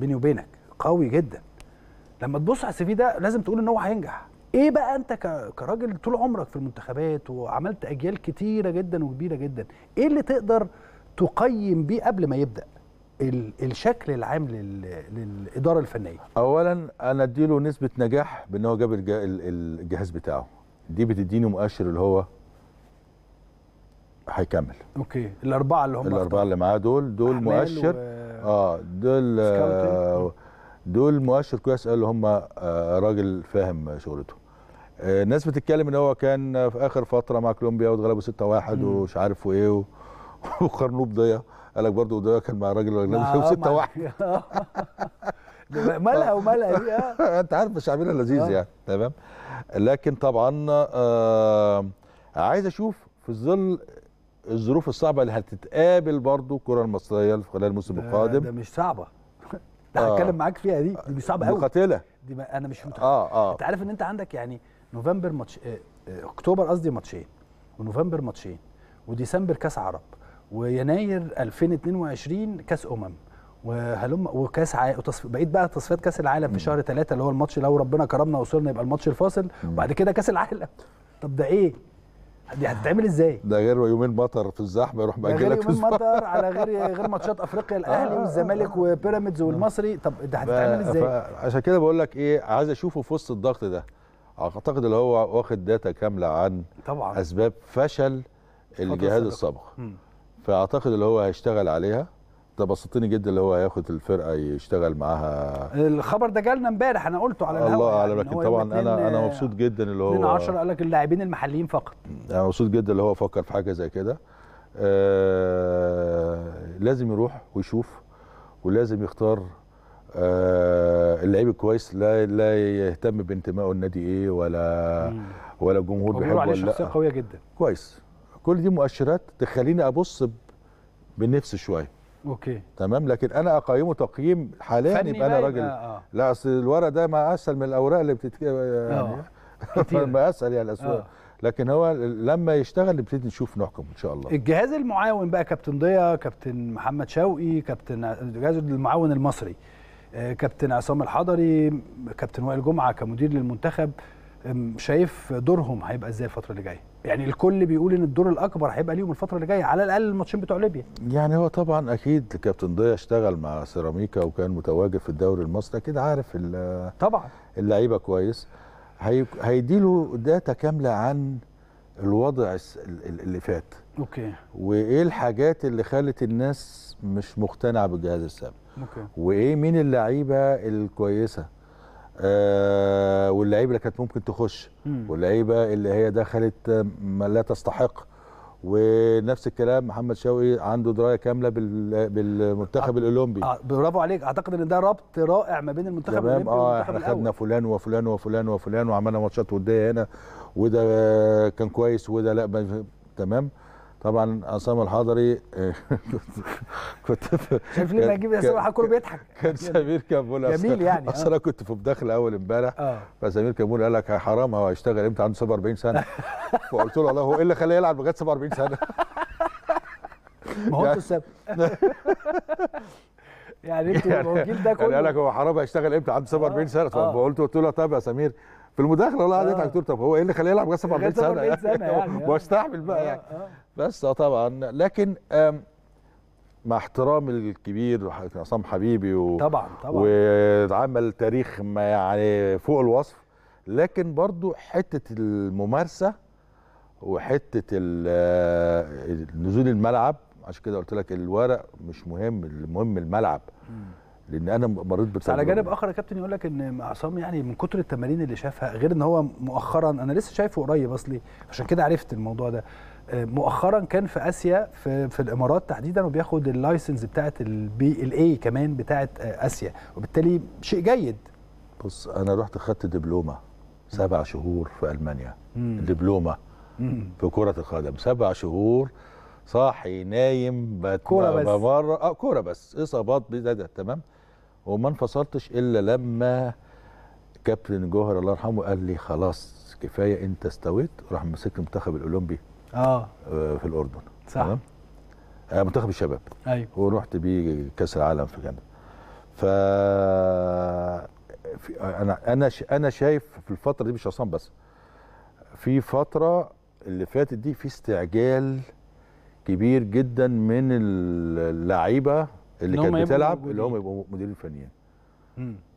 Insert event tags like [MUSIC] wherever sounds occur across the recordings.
بيني وبينك قوي جدا لما تبص على السي في ده لازم تقول ان هو هينجح ايه بقى انت كراجل طول عمرك في المنتخبات وعملت اجيال كتيره جدا وكبيره جدا ايه اللي تقدر تقيم بيه قبل ما يبدا الشكل العام للاداره الفنيه اولا انا اديله نسبه نجاح بان هو جاب الجهاز بتاعه دي بتديني مؤشر اللي هو هيكمل اوكي الاربعه اللي هم الاربعه اللي معاه دول دول مؤشر و... اه دول آه، آه. دول مؤشر كويس قال هم آه، راجل فاهم شغلته الناس بتتكلم ان هو كان في اخر فتره مع كولومبيا واتغلبوا 6-1 ومش عارف وايه وقارنوه [LAUGHS] بضياء قال لك برضه ضياء كان مع راجل اجنبي 6-1 [LAUGHS] ملأ وملأ دي اه [LAUGHS] انت عارف شعبنا لذيذ يعني تمام لكن طبعا عايز اشوف في ظل الظروف الصعبه اللي هتتقابل برضو الكره المصريه خلال الموسم القادم ده مش صعبه [LAUGHS] ده آه. هتكلم معاك فيها دي دي صعبه قوي قاتله دي انا مش متخيل آه آه. انت عارف ان انت عندك يعني نوفمبر ماتش آه، آه، اكتوبر قصدي ماتشين ونوفمبر ماتشين وديسمبر كاس عرب ويناير 2022 كاس امم وهلم وكاس ع... وتصف... بقيت بقى تصفيات كاس العالم في شهر ثلاثة اللي هو الماتش لو ربنا كرمنا وصلنا يبقى الماتش الفاصل وبعد كده كاس العالم طب ده ايه دي هتتعمل ازاي؟ ده غير يومين مطر في الزحمه يروح مأجلك غير يومين مطر على غير [LAUGHS] غير ماتشات افريقيا الاهلي والزمالك وبيراميدز والمصري طب ده هتتعمل ازاي؟ عشان كده بقول لك ايه عايز اشوفه في وسط الضغط ده اعتقد اللي هو واخد داتا كامله عن طبعا اسباب فشل الجهاز السابق فاعتقد اللي هو هيشتغل عليها انت بسطتني جدا اللي هو هياخد الفرقه يشتغل معاها الخبر ده جالنا امبارح انا قلته على الهواء الله يعني، اعلم يعني لكن طبعا انا انا مبسوط جدا اللي هو 2 10 قال لك اللاعبين المحليين فقط انا مبسوط جدا اللي هو فكر في حاجه زي كده آه لازم يروح ويشوف ولازم يختار آه اللعيب الكويس لا لا يهتم بانتمائه النادي ايه ولا ولا جمهور بيحبه ولا شخصيه قويه جدا كويس كل دي مؤشرات تخليني ابص بنفسي شويه اوكي تمام لكن انا اقيمه تقييم حاليا يبقى انا راجل آه،, آه. لا اصل الورق ده ما اسهل من الاوراق اللي بتتك يعني آه، [LAUGHS] ما اسهل يعني الاسواق أوه. لكن هو لما يشتغل نبتدي نشوف نحكم ان شاء الله الجهاز المعاون بقى كابتن ضياء كابتن محمد شوقي كابتن الجهاز المعاون المصري آه، كابتن عصام الحضري كابتن وائل جمعه كمدير للمنتخب شايف دورهم هيبقى ازاي الفتره اللي جايه يعني الكل بيقول ان الدور الاكبر هيبقى ليهم الفتره اللي جايه على الاقل الماتشين بتوع ليبيا يعني هو طبعا اكيد كابتن ضيا اشتغل مع سيراميكا وكان متواجد في الدوري المصري اكيد عارف طبعا اللعيبه كويس هي... له داتا كامله عن الوضع اللي فات اوكي وايه الحاجات اللي خلت الناس مش مقتنعه بالجهاز السابق اوكي وايه مين اللعيبه الكويسه آه، واللعيبه اللي كانت ممكن تخش واللعيبه اللي هي دخلت آه، ما لا تستحق ونفس الكلام محمد شوقي عنده درايه كامله بالمنتخب الاولمبي برافو عليك اعتقد ان ده ربط رائع ما بين المنتخب الاولمبي آه والمنتخب احنا خدنا فلان وفلان وفلان وفلان وعملنا ماتشات وديه هنا وده كان كويس وده لا تمام طبعا عصام الحضري آه، [LAUGHS] كنت في شايف لما اجيب اسامه الحضري كله بيضحك كان سمير كابول جميل يعني اصل آه. انا كنت في مداخله اول امبارح آه. فسمير كابول قال لك حرام هو هيشتغل امتى عنده 47 سنه [LAUGHS] فقلت له والله هو ايه اللي خلاه يلعب لغايه 47 سنه ما هو انتوا يعني السبب [LAUGHS] يعني انتوا يعني الجيل ده يعني كله قال لك هو حرام هيشتغل امتى عنده 47 سنه فقلت له طب يا سمير في المداخله والله قعدت آه. دكتور طب هو ايه اللي خليه يلعب جاز 40 سنه 40 سنه يعني واستحمل آه. [LAUGHS] بقى يعني. آه. يعني بس اه طبعا لكن مع احترامي الكبير عصام حبيبي و... طبعا طبعا وعمل تاريخ ما يعني فوق الوصف لكن برضو حته الممارسه وحته آه، نزول الملعب عشان كده قلت لك الورق مش مهم المهم الملعب م. لان انا مريت بسبب على جانب اخر يا كابتن يقول لك ان عصام يعني من كتر التمارين اللي شافها غير ان هو مؤخرا انا لسه شايفه قريب اصلي عشان كده عرفت الموضوع ده آه، مؤخرا كان في اسيا في, في الامارات تحديدا وبياخد اللايسنس بتاعه البي الاي كمان بتاعه آه، اسيا وبالتالي شيء جيد بص انا رحت خدت دبلومه سبع شهور في المانيا مم. دبلومه مم. في كره القدم سبع شهور صاحي نايم كوره بس اه كوره بس اصابات تمام وما انفصلتش الا لما كابتن جوهر الله يرحمه قال لي خلاص كفايه انت استويت راح مسك المنتخب الاولمبي آه. اه في الاردن صح تمام آه منتخب الشباب ايوه ورحت بيه كاس العالم في كندا ف انا انا انا شايف في الفتره دي مش عصام بس في فتره اللي فاتت دي في استعجال كبير جدا من اللعيبه اللي كانت بتلعب اللي هم يبقوا مديرين فنيين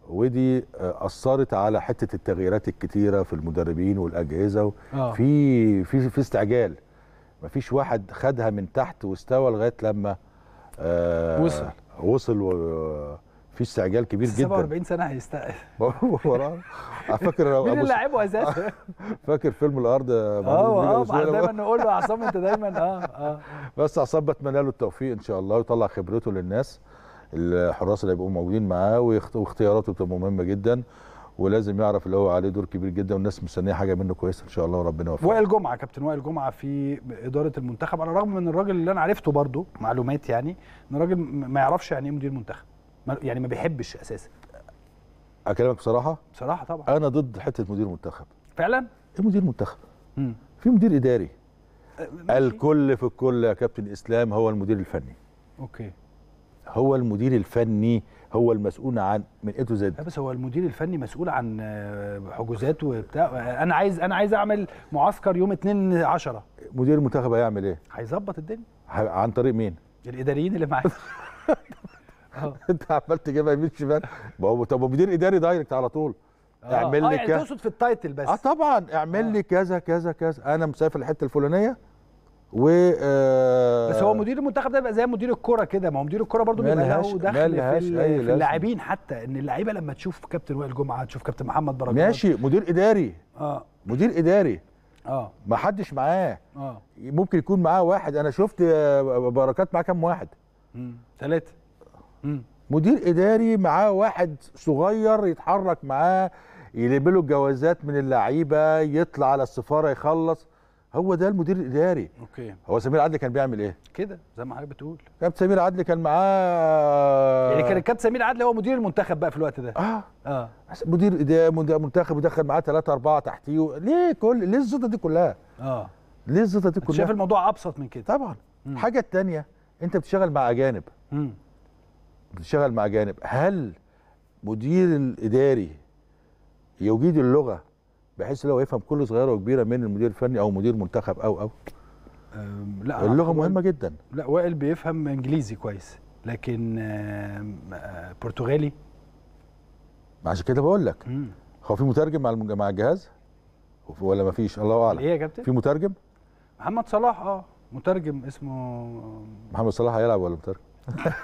ودي آه، اثرت على حته التغييرات الكتيره في المدربين والاجهزه آه. في في في استعجال مفيش واحد خدها من تحت واستوى لغايه لما آه وصل وصل و في استعجال كبير جدا 47 سنه هيستقل [LAUGHS] وراه فاكر مين اللي لعبه اساسا [LAUGHS] فاكر فيلم الارض اه اه, آه، دايما نقول له عصام انت دايما اه اه [LAUGHS] بس عصام بتمنى له التوفيق ان شاء الله ويطلع خبرته للناس الحراس اللي هيبقوا موجودين معاه واختياراته بتبقى مهمه جدا ولازم يعرف اللي هو عليه دور كبير جدا والناس مستنيه حاجه منه كويسه ان شاء الله وربنا يوفقه وائل جمعه كابتن وائل جمعه في اداره المنتخب على الرغم من الراجل اللي انا عرفته برده معلومات يعني ان الراجل ما يعرفش يعني ايه مدير منتخب يعني ما بيحبش اساسا اكلمك بصراحه بصراحه طبعا انا ضد حته مدير منتخب فعلا ايه مدير منتخب مم. في مدير اداري أه، ماشي. الكل في الكل يا كابتن اسلام هو المدير الفني اوكي هو المدير الفني هو المسؤول عن من اي تو زد بس هو المدير الفني مسؤول عن آه، حجوزات وبتاع انا عايز انا عايز اعمل معسكر يوم 2 10 مدير المنتخب هيعمل ايه هيظبط الدنيا عن طريق مين الاداريين اللي معاه [LAUGHS] آه. [LAUGHS] انت عمال تجيبها يمين شمال طب مدير اداري دايركت على طول آه. اعمل آه، لي يعني كذا تقصد في التايتل بس اه طبعا اعمل لي كذا كذا كذا انا مسافر الحته الفلانيه و آه بس هو مدير المنتخب ده بيبقى زي مدير الكوره كده ما هو مدير الكوره برضه بيبقى له دخل في, في اللاعبين حتى ان اللعيبه لما تشوف كابتن وائل جمعه تشوف كابتن محمد بركات ماشي مدير اداري اه مدير اداري اه ما حدش معاه اه ممكن يكون معاه واحد انا شفت بركات معاه كام واحد؟ ثلاثه مدير اداري معاه واحد صغير يتحرك معاه يلبله الجوازات من اللعيبه يطلع على السفاره يخلص هو ده المدير الاداري اوكي هو سمير عدلي كان بيعمل ايه كده زي ما حضرتك بتقول كابتن سمير عدلي كان معاه يعني كان الكابتن سمير عدلي هو مدير المنتخب بقى في الوقت ده اه اه مدير اداري منتخب ودخل معاه ثلاثه اربعه تحتيه ليه كل ليه الزوطه دي كلها اه ليه الزوطه دي كلها شايف الموضوع ابسط من كده طبعا الحاجه الثانيه انت بتشتغل مع اجانب امم بتشتغل مع جانب هل مدير الاداري يجيد اللغه بحيث لو يفهم كل صغيره وكبيره من المدير الفني او مدير منتخب او او لا اللغه مهمه جدا لا وائل بيفهم انجليزي كويس لكن أه، برتغالي عشان كده بقول لك هو في مترجم مع مع الجهاز ولا ما فيش الله اعلم ايه يا كابتن في مترجم محمد صلاح اه مترجم اسمه محمد صلاح هيلعب ولا مترجم [LAUGHS]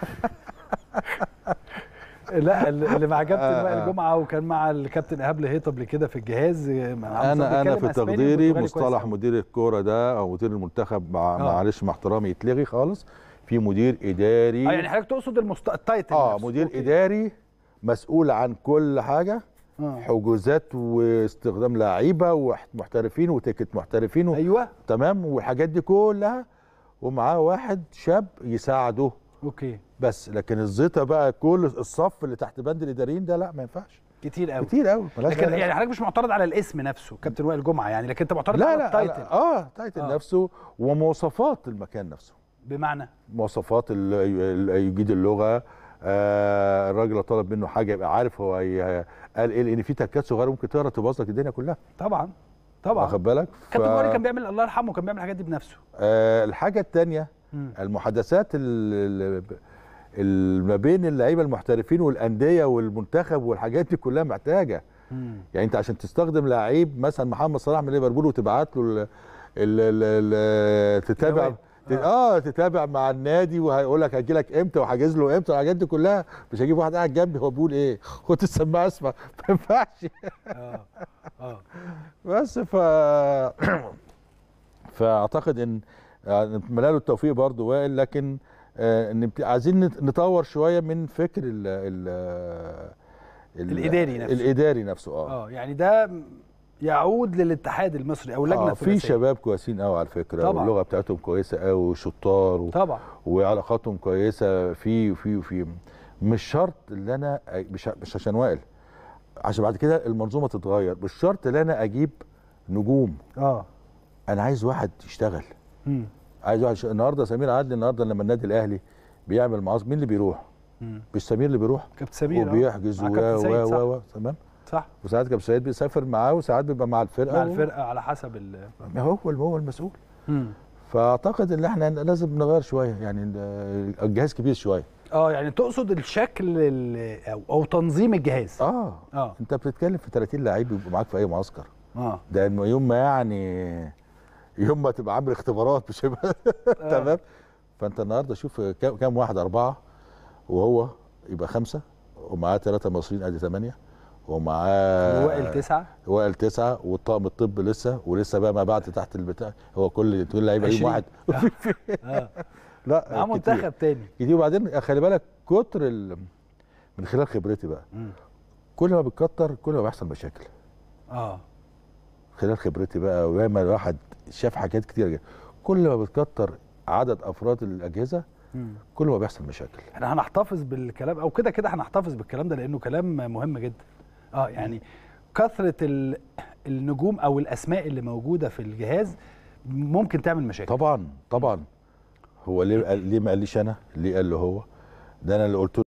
لا اللي مع كابتن آه، وائل آه. جمعه وكان مع الكابتن ايهاب لهيط قبل كده في الجهاز انا انا في تقديري مصطلح مدير الكوره ده او مدير المنتخب آه. معلش مع احترامي يتلغي خالص في مدير اداري اه يعني حضرتك تقصد المست... التايتل اه مدير أوكي. اداري مسؤول عن كل حاجه آه. حجوزات واستخدام لعيبه ومحترفين وتيكت محترفين و... ايوه تمام والحاجات دي كلها ومعاه واحد شاب يساعده اوكي بس لكن الزيطه بقى كل الصف اللي تحت بند الاداريين ده لا ما ينفعش كتير قوي كتير قوي لكن يعني حضرتك مش معترض على الاسم نفسه كابتن وائل جمعه يعني لكن انت معترض لا على لا لا اه التايتل آه. نفسه ومواصفات المكان نفسه بمعنى مواصفات يجيد اللغه آه الراجل طلب منه حاجه يبقى عارف هو قال ايه لان في تكات صغيره ممكن تقرا تبوظ لك الدنيا كلها طبعا طبعا واخد بالك ف... كابتن كان بيعمل الله يرحمه كان بيعمل الحاجات دي بنفسه آه الحاجه الثانيه المحادثات ما بين اللعيبه المحترفين والانديه والمنتخب والحاجات دي كلها محتاجه يعني انت عشان تستخدم لعيب مثلا محمد صلاح من ليفربول وتبعت له تتابع آه. اه تتابع مع النادي وهيقول لك هجي لك امتى وحاجز له امتى والحاجات دي كلها مش هجيب واحد قاعد جنبي هو بيقول ايه خد [LAUGHS] السماعه اسمع ما ينفعش اه اه بس ف [CLEARS THROAT] فاعتقد ان يعني اتمنى له التوفيق برضه وائل لكن آه عايزين نطور شويه من فكر ال ال الاداري نفسه الاداري نفسه اه اه يعني ده يعود للاتحاد المصري او لجنه آه في شباب كويسين قوي على فكره طبعا. واللغه بتاعتهم كويسه قوي وشطار و... طبعا وعلاقاتهم كويسه في وفي وفي مش شرط ان انا مش مش عشان وائل عشان بعد كده المنظومه تتغير مش شرط ان انا اجيب نجوم اه انا عايز واحد يشتغل عايز واحد النهارده سمير عدلي النهارده لما النادي الاهلي بيعمل معاص مين اللي بيروح؟ مش سمير اللي بيروح كابتن سمير آه. وبيحجز آه، و و و تمام صح وساعات كابتن سيد بيسافر معاه وساعات بيبقى مع الفرقه مع الفرقه و... على حسب ال هو هو المسؤول مم. فاعتقد ان احنا لازم نغير شويه يعني الجهاز كبير شويه اه يعني تقصد الشكل او او تنظيم الجهاز اه اه انت بتتكلم في 30 لعيب يبقوا معاك في اي معسكر اه ده يوم ما يعني يوم ما تبقى عامل اختبارات مش هيبقى [LAUGHS] آه. تمام فانت النهارده شوف كام واحد اربعه وهو يبقى خمسه ومعاه ثلاثه مصريين ادي ثمانيه ومعاه وائل تسعه وائل تسعه والطاقم الطب لسه ولسه بقى ما بعد تحت البتاع هو كل تقول لعيبه يوم واحد [LAUGHS] آه. لا [LAUGHS] مع منتخب تاني كتير وبعدين آه، خلي بالك كتر ال... من خلال خبرتي بقى م. كل ما بتكتر كل ما بيحصل مشاكل اه خلال خبرتي بقى وياما الواحد شاف حاجات كتير جدا كل ما بتكتر عدد افراد الاجهزه كل ما بيحصل مشاكل احنا هنحتفظ بالكلام او كده كده هنحتفظ بالكلام ده لانه كلام مهم جدا اه يعني كثره النجوم او الاسماء اللي موجوده في الجهاز ممكن تعمل مشاكل طبعا طبعا هو ليه ليه ما قاليش انا ليه قال له هو ده انا اللي قلت